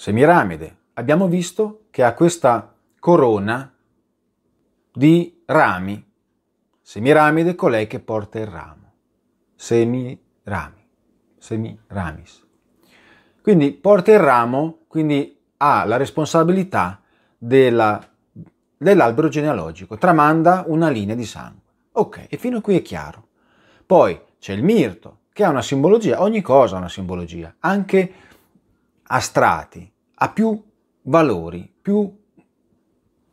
Semiramide. Abbiamo visto che ha questa corona di rami. Semiramide, colei che porta il ramo. Semirami. Semiramis. Quindi porta il ramo, quindi ha la responsabilità della, dell'albero genealogico, tramanda una linea di sangue. Ok, e fino a qui è chiaro. Poi c'è il mirto, che ha una simbologia, ogni cosa ha una simbologia, anche a strati, a più valori, più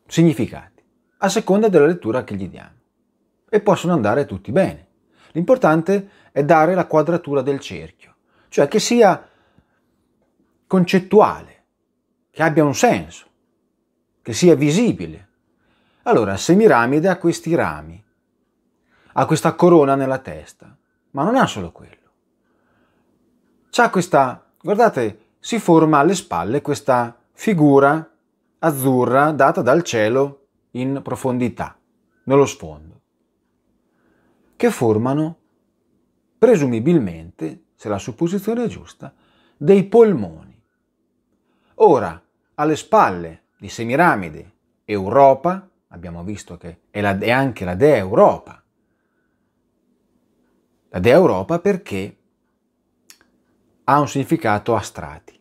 significati, a seconda della lettura che gli diamo. E possono andare tutti bene. L'importante è dare la quadratura del cerchio, cioè che sia concettuale, che abbia un senso, che sia visibile. Allora, Semiramide ha questi rami, ha questa corona nella testa, ma non ha solo quello. C'ha questa, guardate, si forma alle spalle questa figura azzurra data dal cielo in profondità, nello sfondo, che formano presumibilmente, se la supposizione è giusta, dei polmoni. Ora, alle spalle di Semiramide, Europa, abbiamo visto che è, la, è anche la dea Europa, la dea Europa perché ha un significato a strati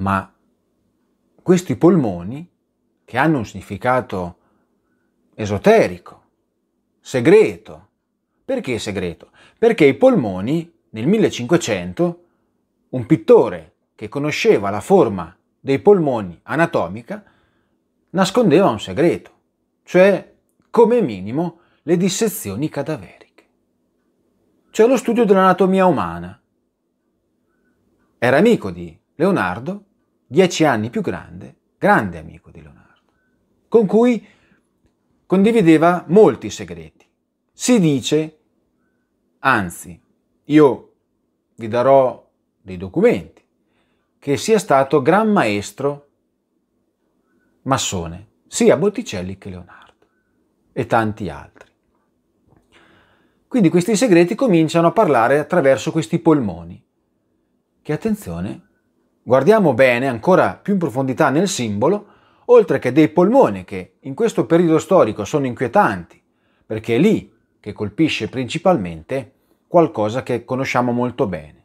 ma questi polmoni, che hanno un significato esoterico, segreto, perché segreto? Perché i polmoni nel 1500 un pittore che conosceva la forma dei polmoni anatomica nascondeva un segreto, cioè come minimo le dissezioni cadaveriche, cioè lo studio dell'anatomia umana. Era amico di Leonardo dieci anni più grande, grande amico di Leonardo, con cui condivideva molti segreti. Si dice, anzi, io vi darò dei documenti, che sia stato gran maestro massone, sia Botticelli che Leonardo e tanti altri. Quindi questi segreti cominciano a parlare attraverso questi polmoni, che attenzione, Guardiamo bene ancora più in profondità nel simbolo, oltre che dei polmoni che in questo periodo storico sono inquietanti, perché è lì che colpisce principalmente qualcosa che conosciamo molto bene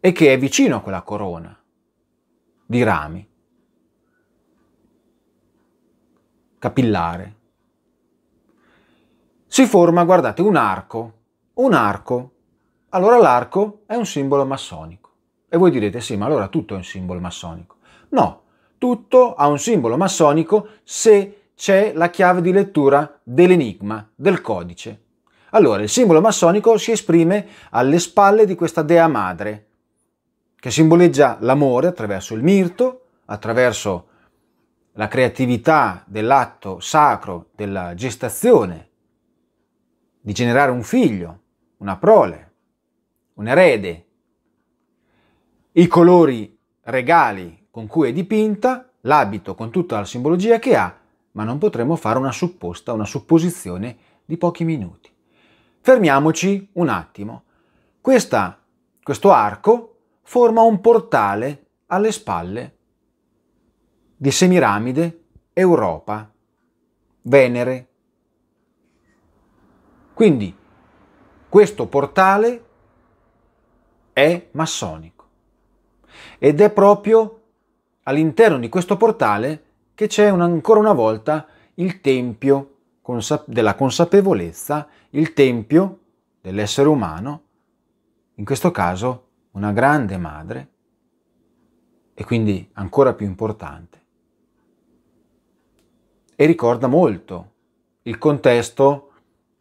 e che è vicino a quella corona di rami, capillare. Si forma, guardate, un arco, un arco. Allora l'arco è un simbolo massonico. E voi direte sì, ma allora tutto è un simbolo massonico. No, tutto ha un simbolo massonico se c'è la chiave di lettura dell'enigma, del codice. Allora, il simbolo massonico si esprime alle spalle di questa dea madre, che simboleggia l'amore attraverso il mirto, attraverso la creatività dell'atto sacro della gestazione, di generare un figlio, una prole, un erede, i colori regali con cui è dipinta, l'abito con tutta la simbologia che ha, ma non potremo fare una supposta, una supposizione di pochi minuti. Fermiamoci un attimo. Questa, questo arco forma un portale alle spalle di Semiramide, Europa, Venere. Quindi questo portale è massonico. Ed è proprio all'interno di questo portale che c'è un, ancora una volta il tempio della consapevolezza, il tempio dell'essere umano, in questo caso una grande madre e quindi ancora più importante. E ricorda molto il contesto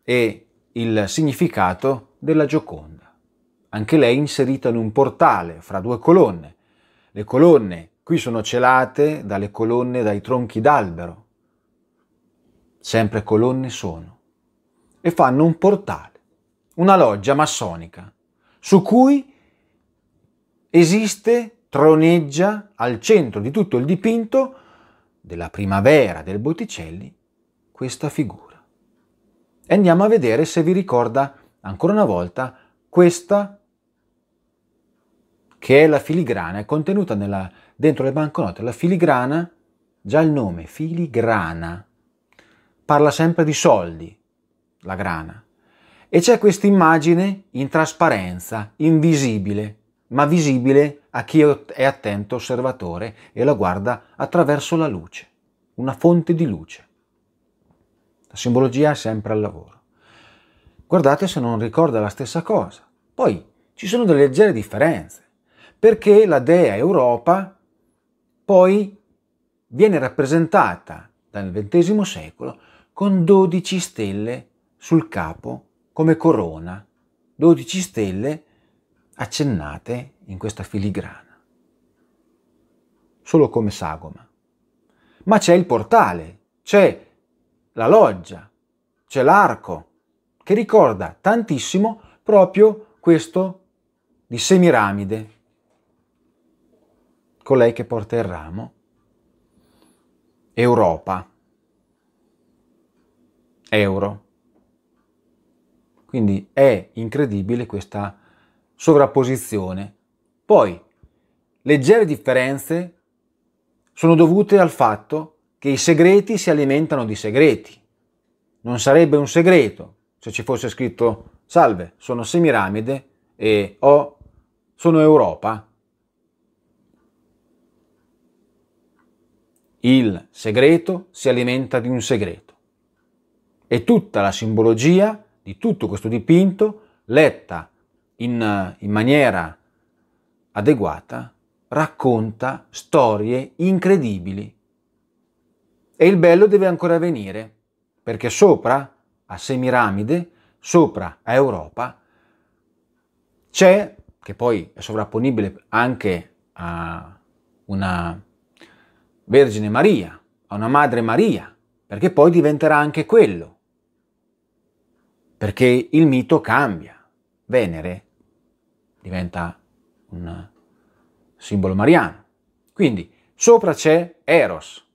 e il significato della Gioconda anche lei inserita in un portale fra due colonne. Le colonne qui sono celate dalle colonne dai tronchi d'albero. Sempre colonne sono. E fanno un portale, una loggia massonica, su cui esiste, troneggia al centro di tutto il dipinto della primavera del Botticelli questa figura. E andiamo a vedere se vi ricorda ancora una volta questa che è la filigrana, è contenuta nella, dentro le banconote. La filigrana, già il nome, filigrana, parla sempre di soldi, la grana. E c'è questa immagine in trasparenza, invisibile, ma visibile a chi è attento osservatore e la guarda attraverso la luce, una fonte di luce. La simbologia è sempre al lavoro. Guardate se non ricorda la stessa cosa. Poi ci sono delle leggere differenze perché la dea Europa poi viene rappresentata dal XX secolo con 12 stelle sul capo come corona, 12 stelle accennate in questa filigrana, solo come sagoma. Ma c'è il portale, c'è la loggia, c'è l'arco, che ricorda tantissimo proprio questo di Semiramide, colei che porta il ramo, Europa, euro. Quindi è incredibile questa sovrapposizione. Poi, leggere differenze sono dovute al fatto che i segreti si alimentano di segreti. Non sarebbe un segreto se ci fosse scritto salve, sono Semiramide e o oh, sono Europa Il segreto si alimenta di un segreto. E tutta la simbologia di tutto questo dipinto, letta in, in maniera adeguata, racconta storie incredibili. E il bello deve ancora venire, perché sopra, a Semiramide, sopra a Europa, c'è, che poi è sovrapponibile anche a una Vergine Maria, a una Madre Maria, perché poi diventerà anche quello. Perché il mito cambia. Venere diventa un simbolo mariano. Quindi sopra c'è Eros.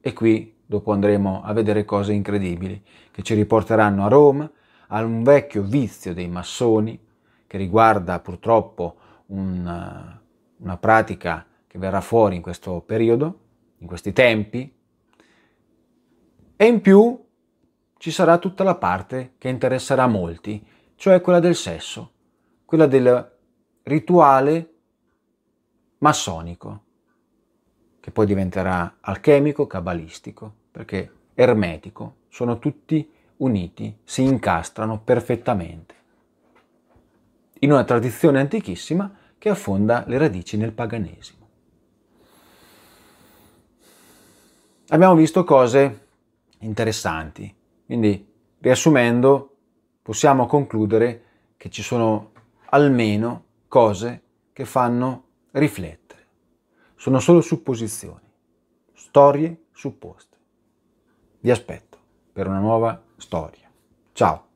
E qui dopo andremo a vedere cose incredibili che ci riporteranno a Roma, a un vecchio vizio dei massoni che riguarda purtroppo un, una pratica che verrà fuori in questo periodo, in questi tempi, e in più ci sarà tutta la parte che interesserà molti, cioè quella del sesso, quella del rituale massonico, che poi diventerà alchemico, cabalistico, perché ermetico, sono tutti uniti, si incastrano perfettamente in una tradizione antichissima che affonda le radici nel paganesimo. abbiamo visto cose interessanti. Quindi, riassumendo, possiamo concludere che ci sono almeno cose che fanno riflettere. Sono solo supposizioni, storie supposte. Vi aspetto per una nuova storia. Ciao!